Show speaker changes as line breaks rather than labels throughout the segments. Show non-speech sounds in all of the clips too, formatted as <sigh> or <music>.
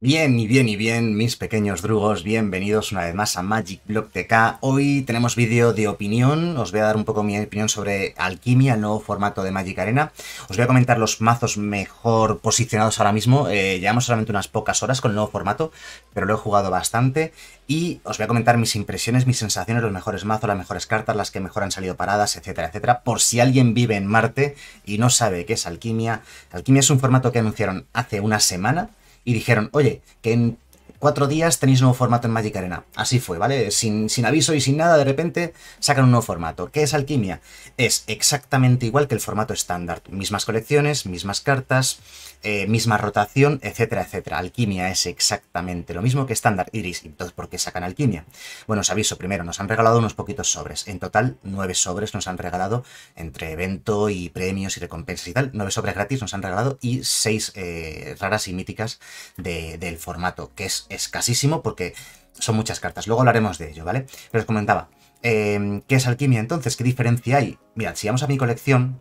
Bien y bien y bien, mis pequeños drugos, bienvenidos una vez más a Magic Block TK. Hoy tenemos vídeo de opinión, os voy a dar un poco mi opinión sobre Alquimia, el nuevo formato de Magic Arena. Os voy a comentar los mazos mejor posicionados ahora mismo, eh, llevamos solamente unas pocas horas con el nuevo formato, pero lo he jugado bastante. Y os voy a comentar mis impresiones, mis sensaciones, los mejores mazos, las mejores cartas, las que mejor han salido paradas, etcétera, etcétera. Por si alguien vive en Marte y no sabe qué es Alquimia, Alquimia es un formato que anunciaron hace una semana, y dijeron, oye, que en cuatro días tenéis nuevo formato en Magic Arena. Así fue, ¿vale? Sin, aviso y sin nada, de repente sacan un nuevo formato. ¿Qué es Alquimia? Es exactamente igual que el formato estándar. Mismas colecciones, mismas cartas, eh, misma rotación, etcétera, etcétera. Alquimia es exactamente lo mismo que estándar. Iris, entonces, ¿por qué sacan Alquimia? Bueno, os aviso, primero, nos han regalado unos poquitos sobres. En total, nueve sobres nos han regalado entre evento y premios y recompensas y tal. Nueve sobres gratis nos han regalado y seis eh, raras y míticas del formato, que es escasísimo porque son muchas cartas. Luego hablaremos de ello, ¿vale? Pero os comentaba, em, ¿qué es alquimia entonces? ¿Qué diferencia hay? Mirad, si vamos a mi colección,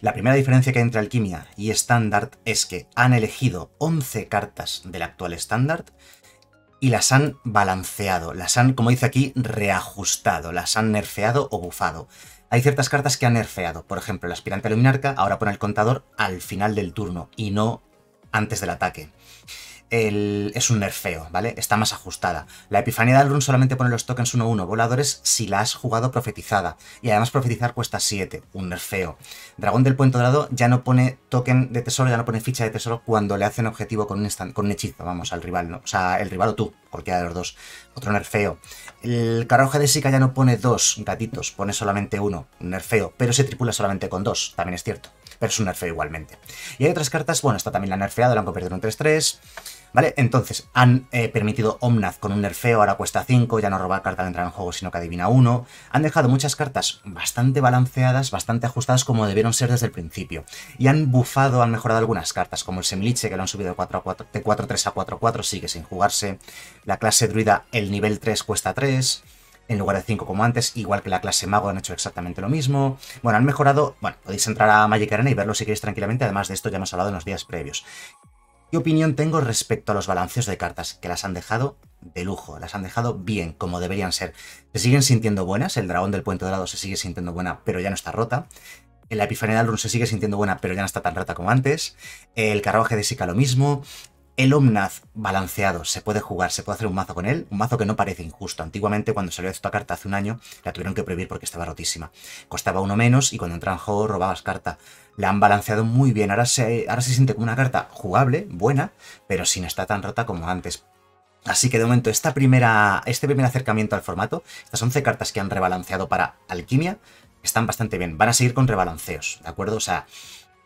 la primera diferencia que hay entre alquimia y estándar es que han elegido 11 cartas del actual estándar y las han balanceado, las han, como dice aquí, reajustado, las han nerfeado o bufado. Hay ciertas cartas que han nerfeado, por ejemplo, el aspirante luminarca ahora pone el contador al final del turno y no antes del ataque es un nerfeo, ¿vale? Está más ajustada. La Epifanía del Run solamente pone los tokens 1-1, voladores si la has jugado profetizada. Y además profetizar cuesta 7, un nerfeo. Dragón del Puente Dorado ya no pone token de tesoro, ya no pone ficha de tesoro cuando le hacen objetivo con un, con hechizo, vamos, al rival, O sea, el rival o tú, cualquiera de los dos. Otro nerfeo. El Carroja de Sika ya no pone dos gatitos, pone solamente uno, un nerfeo, pero se tripula solamente con dos, también es cierto. Pero es un nerfeo igualmente. Y hay otras cartas, bueno, está también la nerfeado la han convertido en 3-3. ¿Vale? Entonces, han eh, permitido Omnath con un nerfeo, ahora cuesta 5, ya no robar carta al entrar en juego, sino que adivina 1. Han dejado muchas cartas bastante balanceadas, bastante ajustadas como debieron ser desde el principio. Y han bufado, han mejorado algunas cartas, como el Semiliche, que lo han subido de 4-3 a 4-4, sigue sin jugarse. La clase druida, el nivel 3 cuesta 3 en lugar de 5 como antes, igual que la clase mago han hecho exactamente lo mismo. Bueno, han mejorado, bueno, podéis entrar a Magic Arena y verlo si queréis tranquilamente, además de esto ya hemos hablado en los días previos. ¿Qué opinión tengo respecto a los balanceos de cartas? Que las han dejado de lujo, las han dejado bien, como deberían ser. Se siguen sintiendo buenas, el dragón del puente dorado se sigue sintiendo buena, pero ya no está rota. La Epifanía de se sigue sintiendo buena, pero ya no está tan rota como antes. El carruaje de Sika lo mismo. El Omnath balanceado, se puede jugar, se puede hacer un mazo con él, un mazo que no parece injusto. Antiguamente, cuando salió esta carta hace un año, la tuvieron que prohibir porque estaba rotísima. Costaba uno menos y cuando entraba en juego robabas carta. La han balanceado muy bien, ahora se, ahora se siente como una carta jugable, buena, pero sin estar tan rota como antes. Así que de momento, esta primera, este primer acercamiento al formato, estas 11 cartas que han rebalanceado para Alquimia, están bastante bien. Van a seguir con rebalanceos, ¿de acuerdo? O sea,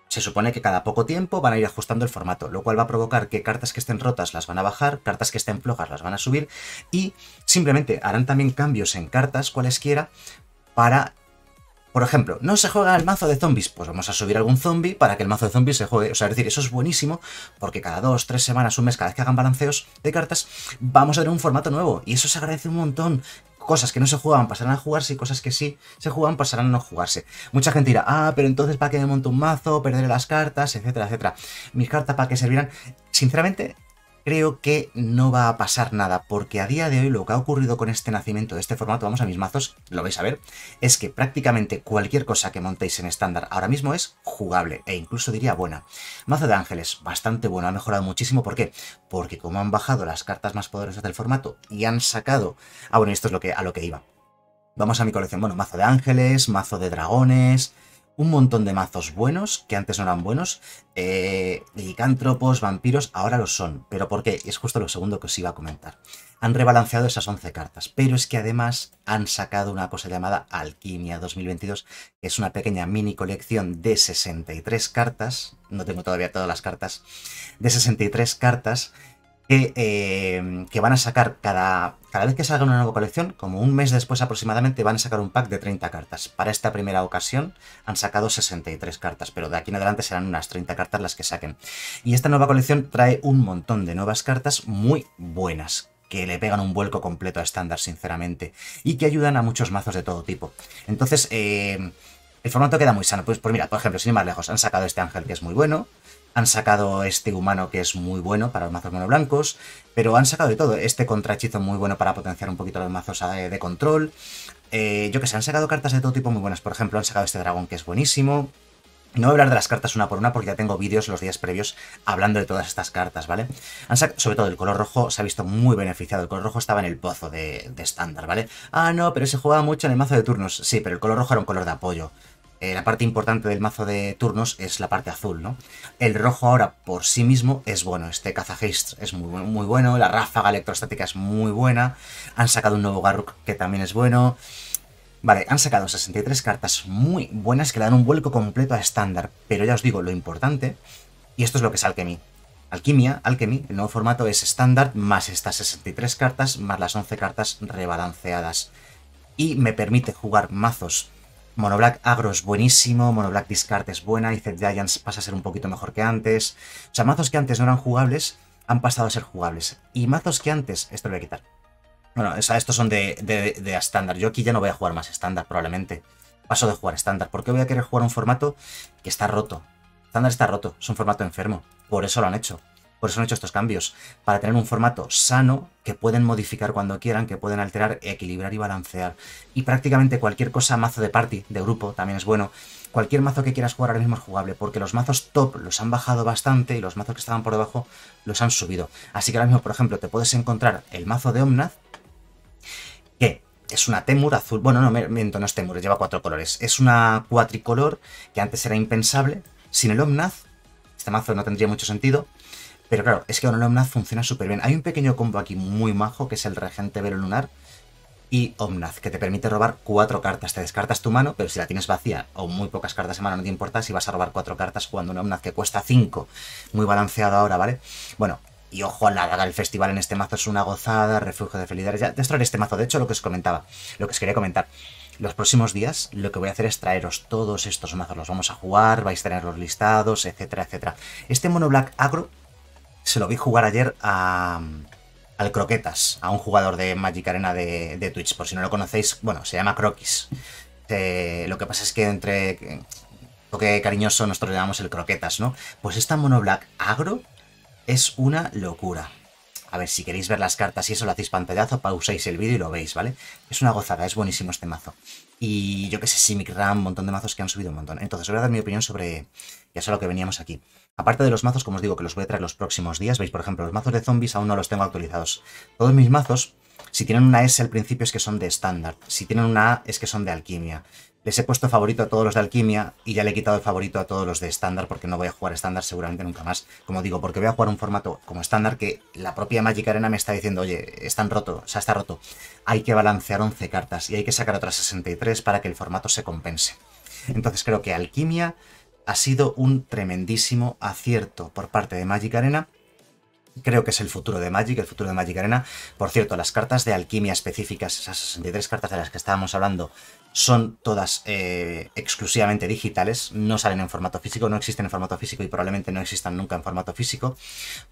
se supone que cada poco tiempo van a ir ajustando el formato, lo cual va a provocar que cartas que estén rotas las van a bajar, cartas que estén flojas las van a subir y simplemente harán también cambios en cartas cualesquiera para por ejemplo, no se juega el mazo de zombies, pues vamos a subir algún zombie para que el mazo de zombies se juegue. O sea, es decir, eso es buenísimo porque cada dos, tres semanas, un mes, cada vez que hagan balanceos de cartas, vamos a tener un formato nuevo y eso se agradece un montón. Cosas que no se jugaban pasarán a jugarse y cosas que sí se jugaban pasarán a no jugarse. Mucha gente dirá, ah, pero entonces ¿para qué me monto un mazo? Perderé las cartas, etcétera, etcétera. Mis cartas para qué servirán. Sinceramente, creo que no va a pasar nada, porque a día de hoy lo que ha ocurrido con este nacimiento de este formato, vamos a mis mazos, lo vais a ver, es que prácticamente cualquier cosa que montéis en estándar ahora mismo es jugable, e incluso diría buena. Mazo de ángeles, bastante bueno, ha mejorado muchísimo, ¿por qué? Porque como han bajado las cartas más poderosas del formato y han sacado... Ah, bueno, esto es lo que, a lo que iba. Vamos a mi colección, bueno, mazo de ángeles, mazo de dragones un montón de mazos buenos, que antes no eran buenos, eh, licántropos, vampiros, ahora lo son. ¿Pero por qué? Es justo lo segundo que os iba a comentar. Han rebalanceado esas 11 cartas, pero es que además han sacado una cosa llamada Alquimia 2022, que es una pequeña mini colección de 63 cartas, no tengo todavía todas las cartas, de 63 cartas que, eh, que, van a sacar cada, cada vez que salga una nueva colección, como un mes después aproximadamente, van a sacar un pack de 30 cartas. Para esta primera ocasión han sacado 63 cartas, pero de aquí en adelante serán unas 30 cartas las que saquen. Y esta nueva colección trae un montón de nuevas cartas muy buenas, que le pegan un vuelco completo a estándar, sinceramente, y que ayudan a muchos mazos de todo tipo. Entonces, eh, el formato queda muy sano. Pues, pues mira, por ejemplo, sin ir más lejos, han sacado este ángel que es muy bueno, han sacado este humano que es muy bueno para los mazos mono blancos, pero han sacado de todo. Este contrahechizo muy bueno para potenciar un poquito los mazos eh, de, control. Eh, yo que sé, han sacado cartas de todo tipo muy buenas. Por ejemplo, han sacado este dragón que es buenísimo. No voy a hablar de las cartas una por una porque ya tengo vídeos los días previos hablando de todas estas cartas, ¿vale? Han sobre todo el color rojo se ha visto muy beneficiado. El color rojo estaba en el pozo de estándar, ¿vale? Ah, no, pero se jugaba mucho en el mazo de turnos. Sí, pero el color rojo era un color de apoyo. Eh, la parte importante del mazo de turnos es la parte azul, ¿no? El rojo ahora por sí mismo es bueno, este Cazageist es muy, bueno, la ráfaga electrostática es muy buena, han sacado un nuevo Garruk que también es bueno. Vale, han sacado 63 cartas muy buenas que le dan un vuelco completo a estándar, pero ya os digo, lo importante, y esto es lo que es Alchemy. Alquimia, Alchemy, el nuevo formato es estándar más estas 63 cartas más las 11 cartas rebalanceadas. Y me permite jugar mazos Monoblack Agro es buenísimo, Monoblack Discard es buena, y Giants pasa a ser un poquito mejor que antes. O sea, mazos que antes no eran jugables han pasado a ser jugables. Y mazos que antes, esto lo voy a quitar. Bueno, estos son de, de, de estándar. Yo aquí ya no voy a jugar más estándar, probablemente. Paso de jugar estándar, porque voy a querer jugar un formato que está roto. Estándar está roto, es un formato enfermo. Por eso lo han hecho. Por eso han hecho estos cambios, para tener un formato sano que pueden modificar cuando quieran, que pueden alterar, equilibrar y balancear. Y prácticamente cualquier cosa, mazo de party, de grupo, también es bueno. Cualquier mazo que quieras jugar ahora mismo es jugable, porque los mazos top los han bajado bastante y los mazos que estaban por debajo los han subido. Así que ahora mismo, por ejemplo, te puedes encontrar el mazo de Omnaz, que es una Temur azul. Bueno, no, miento, no es Temur, lleva cuatro colores. Es una cuatricolor que antes era impensable. Sin el Omnaz, este mazo no tendría mucho sentido. Pero claro, es que Omnath funciona súper bien. Hay un pequeño combo aquí muy majo, que es el Regente Velo Lunar y Omnath, que te permite robar cuatro cartas. Te descartas tu mano, pero si la tienes vacía o muy pocas cartas en mano, no te importa si vas a robar cuatro cartas jugando un Omnath que cuesta 5. Muy balanceado ahora, ¿vale? Bueno, y ojo, a la daga del festival en este mazo es una gozada, refugio de felicidades. Ya te este mazo, de hecho, lo que os comentaba, lo que os quería comentar. Los próximos días lo que voy a hacer es traeros todos estos mazos, los vamos a jugar, vais a tenerlos listados, etcétera, etcétera. Este mono black agro se lo vi jugar ayer al Croquetas, a un jugador de Magic Arena de, Twitch. Por si no lo conocéis, bueno, se llama Croquis. Eh, lo que pasa es que entre toque cariñoso nosotros le llamamos el Croquetas, ¿no? Pues esta Mono Black Agro es una locura. A ver, si queréis ver las cartas y eso lo hacéis pantallazo, pausáis el vídeo y lo veis, ¿vale? Es una gozada, es buenísimo este mazo y yo qué sé, Simic Ram, un montón de mazos que han subido un montón. Entonces, os voy a dar mi opinión sobre ya sé lo que veníamos aquí. Aparte de los mazos, como os digo, que los voy a traer los próximos días, veis, por ejemplo, los mazos de zombies aún no los tengo actualizados. Todos mis mazos, si tienen una S al principio es que son de estándar, si tienen una A es que son de alquimia, les he puesto favorito a todos los de alquimia y ya le he quitado el favorito a todos los de estándar porque no voy a jugar estándar seguramente nunca más. Como digo, porque voy a jugar un formato como estándar que la propia Magic Arena me está diciendo, oye, están roto, o sea, está roto. Hay que balancear 11 cartas y hay que sacar otras 63 para que el formato se compense. Entonces creo que alquimia ha sido un tremendísimo acierto por parte de Magic Arena creo que es el futuro de Magic, el futuro de Magic Arena. Por cierto, las cartas de alquimia específicas, esas 63 cartas de las que estábamos hablando, son todas eh, exclusivamente digitales, no salen en formato físico, no existen en formato físico y probablemente no existan nunca en formato físico,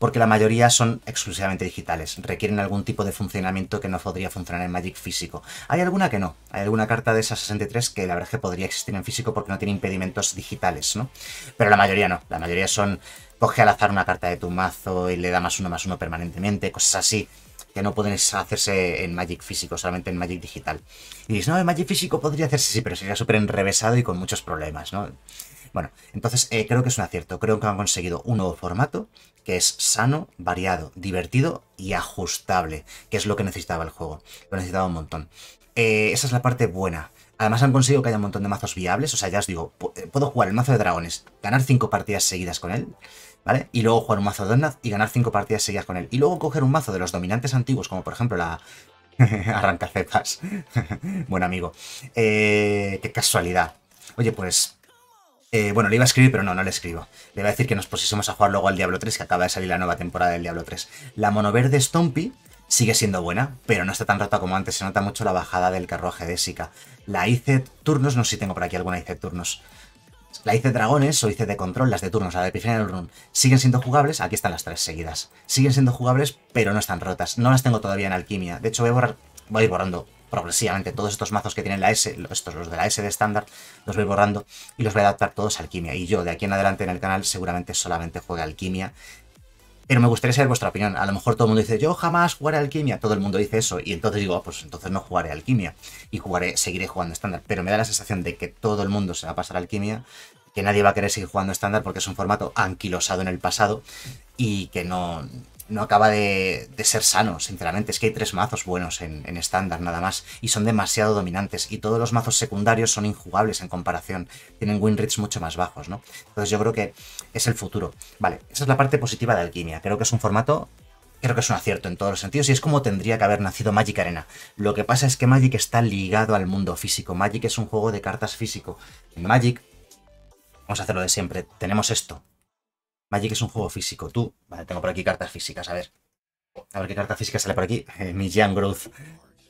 porque la mayoría son exclusivamente digitales, requieren algún tipo de funcionamiento que no podría funcionar en Magic físico. Hay alguna que no, hay alguna carta de esas 63 que la verdad es que podría existir en físico porque no tiene impedimentos digitales, ¿no? Pero la mayoría no, la mayoría son coge al azar una carta de tu mazo y le da más uno más uno permanentemente, cosas así que no pueden hacerse en Magic físico, solamente en Magic digital. Y dices, no, en Magic físico podría hacerse, sí, pero sería súper enrevesado y con muchos problemas, ¿no? Bueno, entonces eh, creo que es un acierto. Creo que han conseguido un nuevo formato que es sano, variado, divertido y ajustable, que es lo que necesitaba el juego. Lo necesitaba un montón. Eh, esa es la parte buena. Además han conseguido que haya un montón de mazos viables, o sea, ya os digo, eh, puedo jugar el mazo de dragones, ganar cinco partidas seguidas con él, ¿vale? Y luego jugar un mazo de y ganar 5 partidas seguidas con él. Y luego coger un mazo de los dominantes antiguos, como por ejemplo la... <laughs> Arrancacetas. <laughs> Buen amigo. Eh, qué casualidad. Oye, pues... Eh, bueno, le iba a escribir, pero no, no le escribo. Le iba a decir que nos pusiésemos a jugar luego al Diablo 3, que acaba de salir la nueva temporada del Diablo 3. La Verde Stompy sigue siendo buena, pero no está tan rota como antes. Se nota mucho la bajada del carruaje de Sika. La ice turnos, no sé si tengo por aquí alguna ice turnos. La de Dragones o hice de Control, las de turnos, la de el Run, siguen siendo jugables. Aquí están las tres seguidas. Siguen siendo jugables, pero no están rotas. No las tengo todavía en alquimia. De hecho, voy a, ir borrando progresivamente todos estos mazos que tienen la S, estos los de la S de estándar, los voy borrando y los voy a adaptar todos a alquimia. Y yo de aquí en adelante en el canal seguramente solamente juegue alquimia pero me gustaría saber vuestra opinión. A lo mejor todo el mundo dice, yo jamás jugaré alquimia. Todo el mundo dice eso. Y entonces digo, ah, pues entonces no jugaré alquimia. Y jugaré, seguiré jugando estándar. Pero me da la sensación de que todo el mundo se va a pasar alquimia, que nadie va a querer seguir jugando estándar porque es un formato anquilosado en el pasado y que no, no acaba de, ser sano, sinceramente. Es que hay tres mazos buenos en estándar nada más y son demasiado dominantes y todos los mazos secundarios son injugables en comparación. Tienen win rates mucho más bajos, ¿no? Entonces yo creo que es el futuro. Vale, esa es la parte positiva de Alquimia. Creo que es un formato... Creo que es un acierto en todos los sentidos y es como tendría que haber nacido Magic Arena. Lo que pasa es que Magic está ligado al mundo físico. Magic es un juego de cartas físico. En Magic, vamos a hacerlo de siempre, tenemos esto, Magic es un juego físico. Tú, vale, tengo por aquí cartas físicas, a ver. A ver qué carta física sale por aquí. Eh, mi Giant Growth.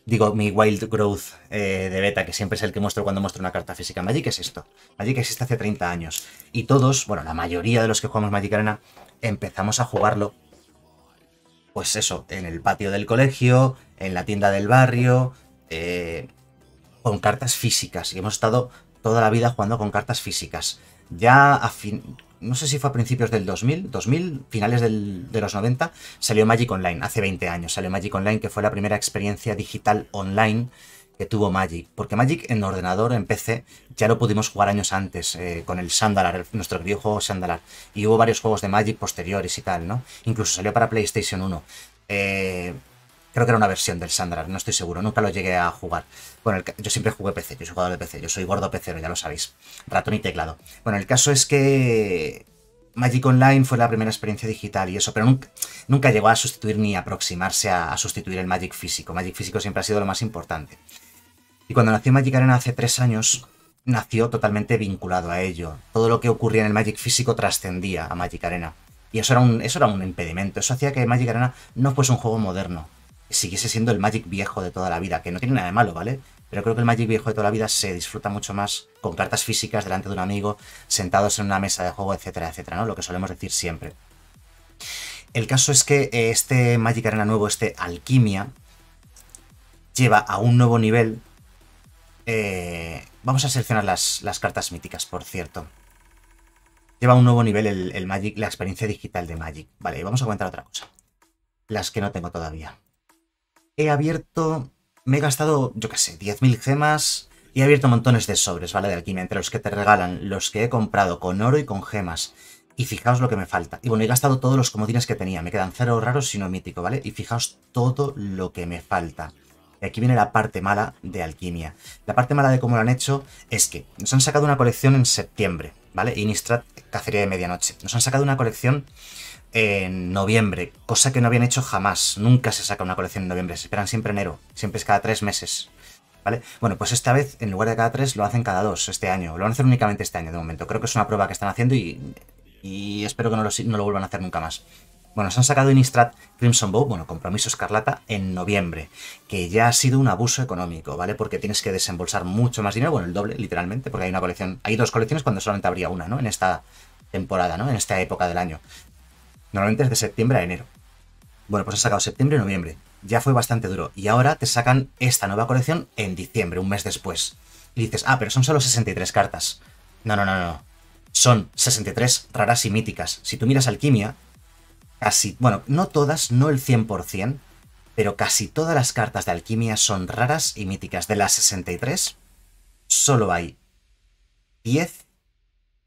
Digo, mi Wild Growth eh, de beta, que siempre es el que muestro cuando muestro una carta física. Magic es esto. Magic existe hace 30 años. Y todos, bueno, la mayoría de los que jugamos Magic Arena, empezamos a jugarlo. Pues eso, en el patio del colegio, en la tienda del barrio, eh, con cartas físicas. Y hemos estado toda la vida jugando con cartas físicas. Ya a fin, no sé si fue a principios del 2000, 2000, finales de los 90, salió Magic Online, hace 20 años salió Magic Online, que fue la primera experiencia digital online que tuvo Magic, porque Magic en ordenador, en PC, ya lo pudimos jugar años antes, eh, con el Sandalar, nuestro viejo Sandalar, y hubo varios juegos de Magic posteriores y tal, ¿no? Incluso salió para PlayStation 1. Eh, Creo que era una versión del Sandra, no estoy seguro, nunca lo llegué a jugar. Bueno, yo siempre jugué PC, yo soy jugador de PC, yo soy gordo PC, ya lo sabéis. Ratón y teclado. Bueno, el caso es que Magic Online fue la primera experiencia digital y eso, pero nunca, llegó a sustituir ni aproximarse a, sustituir el Magic físico. Magic físico siempre ha sido lo más importante. Y cuando nació Magic Arena hace tres años, nació totalmente vinculado a ello. Todo lo que ocurría en el Magic físico trascendía a Magic Arena. Y eso era, un, eso era un impedimento, eso hacía que Magic Arena no fuese un juego moderno, siguiese siendo el Magic viejo de toda la vida, que no tiene nada de malo, ¿vale? Pero creo que el Magic viejo de toda la vida se disfruta mucho más con cartas físicas delante de un amigo, sentados en una mesa de juego, etcétera, etcétera, ¿no? Lo que solemos decir siempre. El caso es que eh, este Magic Arena nuevo, este Alquimia, lleva a un nuevo nivel. Eh, vamos a seleccionar las, cartas míticas, por cierto. Lleva a un nuevo nivel el, el Magic, la experiencia digital de Magic. Vale, vamos a comentar otra cosa. Las que no tengo todavía he abierto, me he gastado, yo qué sé, 10.000 gemas y he abierto montones de sobres, ¿vale? De alquimia, entre los que te regalan, los que he comprado con oro y con gemas. Y fijaos lo que me falta. Y bueno, he gastado todos los comodines que tenía. Me quedan cero raros sino mítico, ¿vale? Y fijaos todo lo que me falta. Y aquí viene la parte mala de Alquimia. La parte mala de cómo lo han hecho es que nos han sacado una colección en septiembre, ¿vale? Inistrat, Cacería de Medianoche. Nos han sacado una colección en noviembre, cosa que no habían hecho jamás. Nunca se saca una colección en noviembre, se esperan siempre enero, siempre es cada tres meses. ¿Vale? Bueno, pues esta vez, en lugar de cada tres, lo hacen cada dos este año. Lo van a hacer únicamente este año de momento. Creo que es una prueba que están haciendo y, espero que no lo, vuelvan a hacer nunca más. Bueno, se han sacado Innistrad Crimson Bow, bueno, Compromiso Escarlata, en noviembre, que ya ha sido un abuso económico, ¿vale? Porque tienes que desembolsar mucho más dinero, bueno, el doble, literalmente, porque hay una colección, hay dos colecciones cuando solamente habría una, ¿no? En esta temporada, ¿no? En esta época del año. Normalmente es de septiembre a enero. Bueno, pues ha sacado septiembre y noviembre. Ya fue bastante duro. Y ahora te sacan esta nueva colección en diciembre, un mes después. Y dices, ah, pero son solo 63 cartas. No, no, no, no. Son 63 raras y míticas. Si tú miras Alquimia, casi, bueno, no todas, no el 100%, pero casi todas las cartas de Alquimia son raras y míticas. De las 63, solo hay 10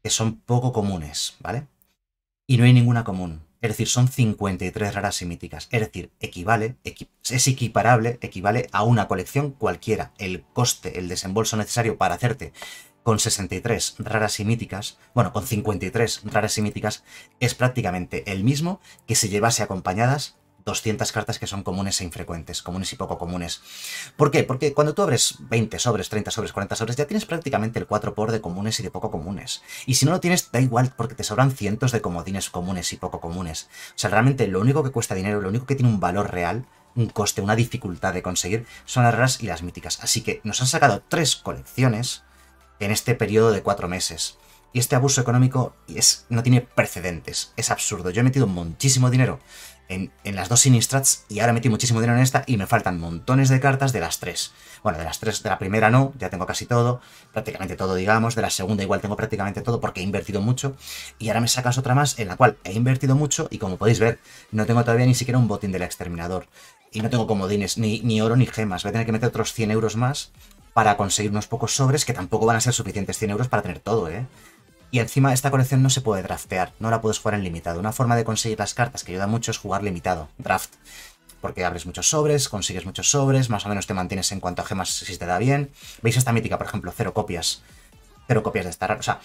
que son poco comunes, ¿vale? Y no hay ninguna común. Es decir, son 53 raras y míticas. Es decir, equivale, es equiparable, equivale a una colección cualquiera. El coste, el desembolso necesario para hacerte con 63 raras y míticas, bueno, con 53 raras y míticas, es prácticamente el mismo que si llevase acompañadas 200 cartas que son comunes e infrecuentes, comunes y poco comunes. ¿Por qué? Porque cuando tú abres 20 sobres, 30 sobres, 40 sobres, ya tienes prácticamente el 4 por de comunes y de poco comunes. Y si no lo tienes, da igual, porque te sobran cientos de comodines comunes y poco comunes. O sea, realmente lo único que cuesta dinero, lo único que tiene un valor real un coste, una dificultad de conseguir, son las raras y las míticas. Así que nos han sacado tres colecciones en este periodo de 4 meses. Y este abuso económico es, no tiene precedentes. Es absurdo. Yo he metido muchísimo dinero en, las dos Sinistrats y ahora metí muchísimo dinero en esta y me faltan montones de cartas de las tres. Bueno, de las tres, de la primera no, ya tengo casi todo, prácticamente todo, digamos. De la segunda igual tengo prácticamente todo porque he invertido mucho. Y ahora me sacas otra más en la cual he invertido mucho y como podéis ver, no tengo todavía ni siquiera un botín del exterminador. Y no tengo comodines, ni, ni oro ni gemas. Voy a tener que meter otros 100 euros más para conseguir unos pocos sobres que tampoco van a ser suficientes 100 euros para tener todo, ¿eh? Y encima esta colección no se puede draftear, no la puedes jugar en limitado. Una forma de conseguir las cartas que ayuda mucho es jugar limitado, draft. Porque abres muchos sobres, consigues muchos sobres, más o menos te mantienes en cuanto a gemas si te da bien. Veis esta mítica, por ejemplo, cero copias. Cero copias de esta... O sea,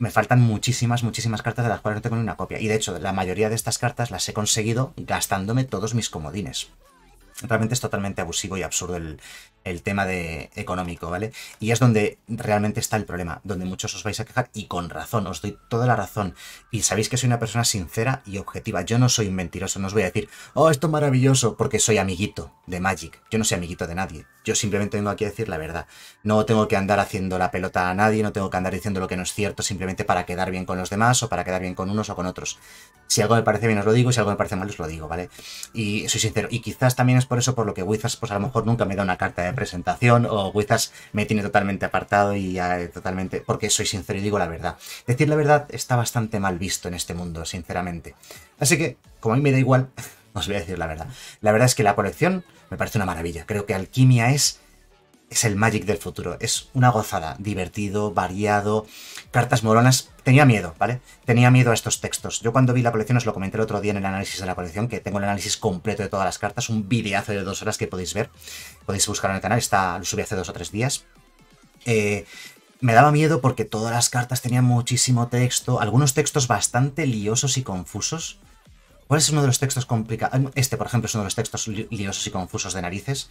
me faltan muchísimas, muchísimas cartas de las cuales no tengo ni una copia. Y de hecho, la mayoría de estas cartas las he conseguido gastándome todos mis comodines realmente es totalmente abusivo y absurdo el, tema de económico, ¿vale? Y es donde realmente está el problema, donde muchos os vais a quejar y con razón, os doy toda la razón. Y sabéis que soy una persona sincera y objetiva, yo no soy un mentiroso, no os voy a decir, oh, esto es maravilloso, porque soy amiguito de Magic, yo no soy amiguito de nadie. Yo simplemente vengo aquí a decir la verdad. No tengo que andar haciendo la pelota a nadie, no tengo que andar diciendo lo que no es cierto simplemente para quedar bien con los demás o para quedar bien con unos o con otros. Si algo me parece bien os lo digo, si algo me parece mal os lo digo, ¿vale? Y soy sincero. Y quizás también es por eso por lo que Wizards pues a lo mejor nunca me da una carta de presentación o Wizards me tiene totalmente apartado y ah, totalmente... Porque soy sincero y digo la verdad. Decir la verdad está bastante mal visto en este mundo, sinceramente. Así que, como a mí me da igual, <laughs> os voy a decir la verdad. La verdad es que la colección me parece una maravilla. Creo que Alquimia es, es el Magic del futuro. Es una gozada, divertido, variado. Cartas moronas. Tenía miedo, ¿vale? Tenía miedo a estos textos. Yo cuando vi la colección, os lo comenté el otro día en el análisis de la colección, que tengo el análisis completo de todas las cartas, un videazo de dos horas que podéis ver. Podéis buscar en el canal, está, lo subí hace dos o tres días. Eh, me daba miedo porque todas las cartas tenían muchísimo texto, algunos textos bastante liosos y confusos. ¿Cuál es uno de los textos complicados? Em, este, por ejemplo, es uno de los textos liosos y confusos de narices,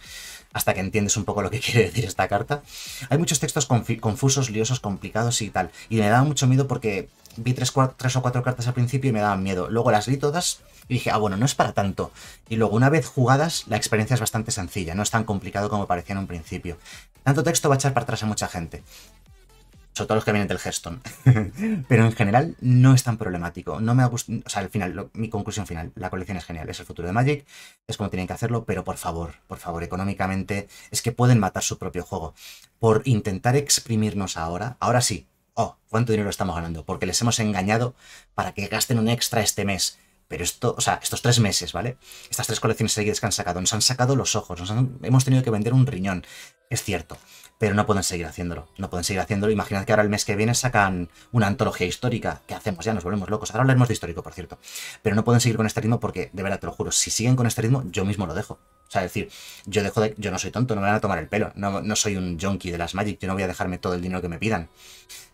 hasta que entiendes un poco lo que <laughs> quiere decir esta carta. Hay muchos textos confusos, liosos, complicados y tal. Y me daba mucho miedo porque vi tres, tres, o cuatro cartas al principio y me daban miedo. Luego las vi todas y dije, ah, bueno, no es para tanto. Y luego, una vez jugadas, la experiencia es bastante sencilla, no es tan complicado como parecía en un principio. Tanto texto va a echar para atrás a mucha gente sobre todo los que vienen del Hearthstone. <laughs> Pero en general no es tan problemático. No me ha gustado. O sea, al final, mi conclusión final, la colección es genial, es el futuro de Magic, es como tienen que hacerlo, pero por favor, por favor, económicamente, es que pueden matar su propio juego. Por intentar exprimirnos ahora, ahora sí, oh, ¿cuánto dinero estamos ganando? Porque les hemos engañado para que gasten un extra este mes. Pero esto, o sea, estos tres meses, ¿vale? Estas tres colecciones seguidas que han sacado, nos han sacado los ojos, hemos tenido que vender un riñón. Es cierto pero no pueden seguir haciéndolo. No pueden seguir haciéndolo. Imaginad que ahora el mes que viene sacan una antología histórica. ¿Qué hacemos? Ya nos volvemos locos. Ahora hablaremos de histórico, por cierto. Pero no pueden seguir con este ritmo porque, de verdad, te lo juro, si siguen con este ritmo, yo mismo lo dejo. O sea, decir, yo dejo de, yo no soy tonto, no me van a tomar el pelo. No, soy un junkie de las Magic, yo no voy a dejarme todo el dinero que me pidan.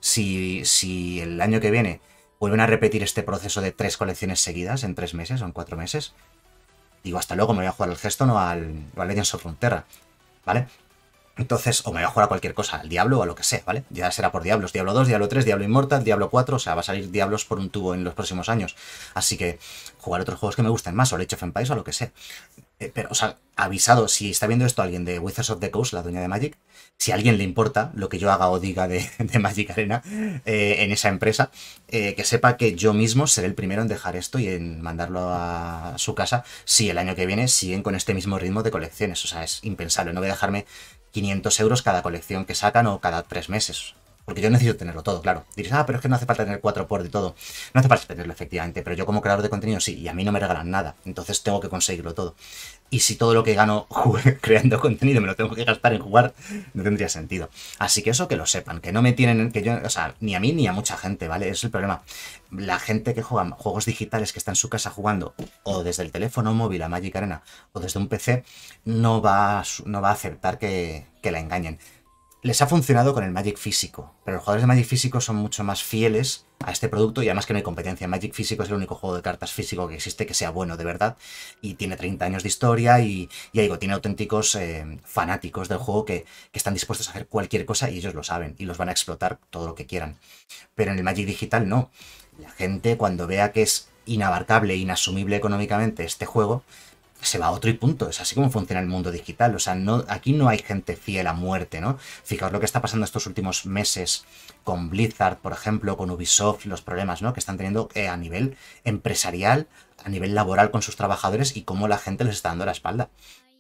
Si, si el año que viene vuelven a repetir este proceso de tres colecciones seguidas en tres meses o en cuatro meses, digo, hasta luego me voy a jugar al Geston o al, Legends of Frontera. ¿Vale? Entonces, o me voy a jugar a cualquier cosa, al Diablo o a lo que sea, ¿vale? Ya será por Diablos, Diablo 2, Diablo 3, Diablo Immortal, Diablo 4, o sea, va a salir Diablos por un tubo en los próximos años. Así que jugar otros juegos que me gusten más, o Age of Empires o lo que sea. Eh, pero, o sea, avisado, si está viendo esto alguien de Wizards of the Coast, la dueña de Magic, si a alguien le importa lo que yo haga o diga de, <laughs> Magic Arena eh, en esa empresa, eh, que sepa que yo mismo seré el primero en dejar esto y en mandarlo a su casa si el año que viene siguen con este mismo ritmo de colecciones. O sea, es impensable. No voy a dejarme 500 euros cada colección que sacan o cada tres meses. Porque yo necesito tenerlo todo, claro. Diréis, ah, pero es que no hace falta tener cuatro por de todo. No hace falta tenerlo, efectivamente, pero yo como creador de contenido sí, y a mí no me regalan nada, entonces tengo que conseguirlo todo. Y si todo lo que gano <laughs> creando contenido me lo tengo que gastar en jugar, no tendría sentido. Así que eso que lo sepan, que no me tienen, que yo, o sea, ni a mí ni a mucha gente, ¿vale? Es el problema. La gente que juega juegos digitales que está en su casa jugando, o desde el teléfono móvil a Magic Arena, o desde un PC, no va, no va a aceptar que la engañen les ha funcionado con el Magic físico, pero los jugadores de Magic físico son mucho más fieles a este producto y además que no hay competencia. Magic físico es el único juego de cartas físico que existe que sea bueno de verdad y tiene 30 años de historia y ya digo, tiene auténticos eh, fanáticos del juego que, que, están dispuestos a hacer cualquier cosa y ellos lo saben y los van a explotar todo lo que quieran. Pero en el Magic digital no. La gente cuando vea que es inabarcable, inasumible económicamente este juego, se va a otro y punto. Es así como funciona el mundo digital. O sea, no, aquí no hay gente fiel a muerte, ¿no? Fijaos lo que está pasando estos últimos meses con Blizzard, por ejemplo, con Ubisoft, los problemas, ¿no? Que están teniendo eh, a nivel empresarial, a nivel laboral con sus trabajadores y cómo la gente les está dando la espalda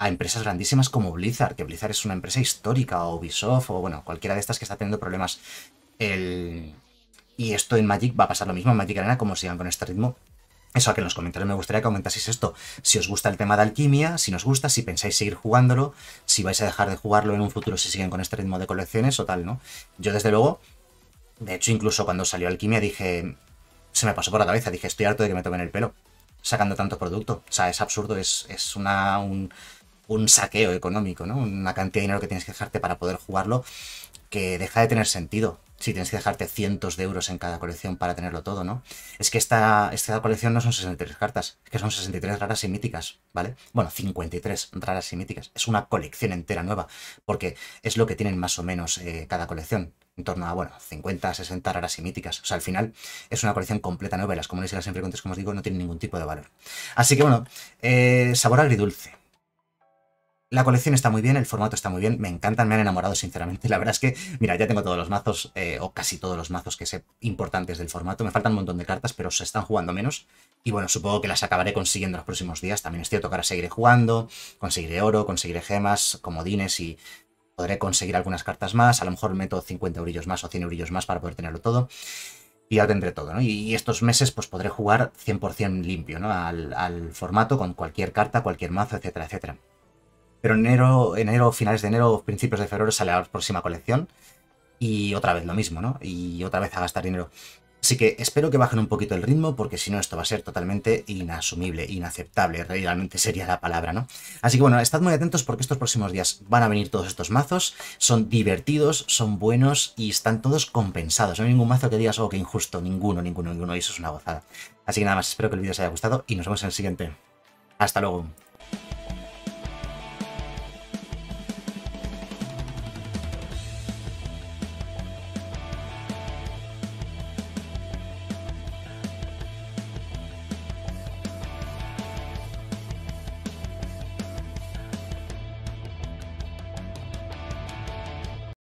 a empresas grandísimas como Blizzard, que Blizzard es una empresa histórica, o Ubisoft, o bueno, cualquiera de estas que está teniendo problemas. El... Y esto en Magic va a pasar lo mismo en Magic Arena, como sigan con este ritmo, eso, a que en los comentarios me gustaría que comentaseis esto. Si os gusta el tema de alquimia, si nos gusta, si pensáis seguir jugándolo, si vais a dejar de jugarlo en un futuro si siguen con este ritmo de colecciones o tal, ¿no? Yo desde luego, de hecho incluso cuando salió alquimia dije, se me pasó por la cabeza, dije, estoy harto de que me tomen el pelo sacando tanto producto. O sea, es absurdo, es, una, un, un saqueo económico, ¿no? Una cantidad de dinero que tienes que dejarte para poder jugarlo que deja de tener sentido si tienes que dejarte cientos de euros en cada colección para tenerlo todo, ¿no? Es que esta, esta colección no son 63 cartas, es que son 63 raras y míticas, ¿vale? Bueno, 53 raras y míticas. Es una colección entera nueva, porque es lo que tienen más o menos eh, cada colección. En torno a, bueno, 50, 60 raras y míticas. O sea, al final es una colección completa nueva y las comunes y las infrecuentes, como os digo, no tienen ningún tipo de valor. Así que, bueno, eh, sabor agridulce. La colección está muy bien, el formato está muy bien, me encantan, me han enamorado sinceramente. La verdad es que, mira, ya tengo todos los mazos, eh, o casi todos los mazos que sé importantes del formato. Me faltan un montón de cartas, pero se están jugando menos. Y bueno, supongo que las acabaré consiguiendo los próximos días. También es cierto que ahora seguiré jugando, conseguiré oro, conseguiré gemas, comodines y podré conseguir algunas cartas más. A lo mejor meto 50 eurillos más o 100 eurillos más para poder tenerlo todo. Y ya tendré todo, ¿no? Y estos meses pues podré jugar 100% limpio, ¿no? al formato con cualquier carta, cualquier mazo, etcétera, etcétera. Pero enero, enero, finales de enero, principios de febrero sale la próxima colección. Y otra vez lo mismo, ¿no? Y otra vez a gastar dinero. Así que espero que bajen un poquito el ritmo, porque si no, esto va a ser totalmente inasumible, inaceptable, realmente sería la palabra, ¿no? Así que bueno, estad muy atentos porque estos próximos días van a venir todos estos mazos, son divertidos, son buenos y están todos compensados. No hay ningún mazo que digas, algo oh, que injusto, ninguno, ninguno, ninguno, y eso es una gozada. Así que nada más, espero que el vídeo os haya gustado y nos vemos en el siguiente. Hasta luego.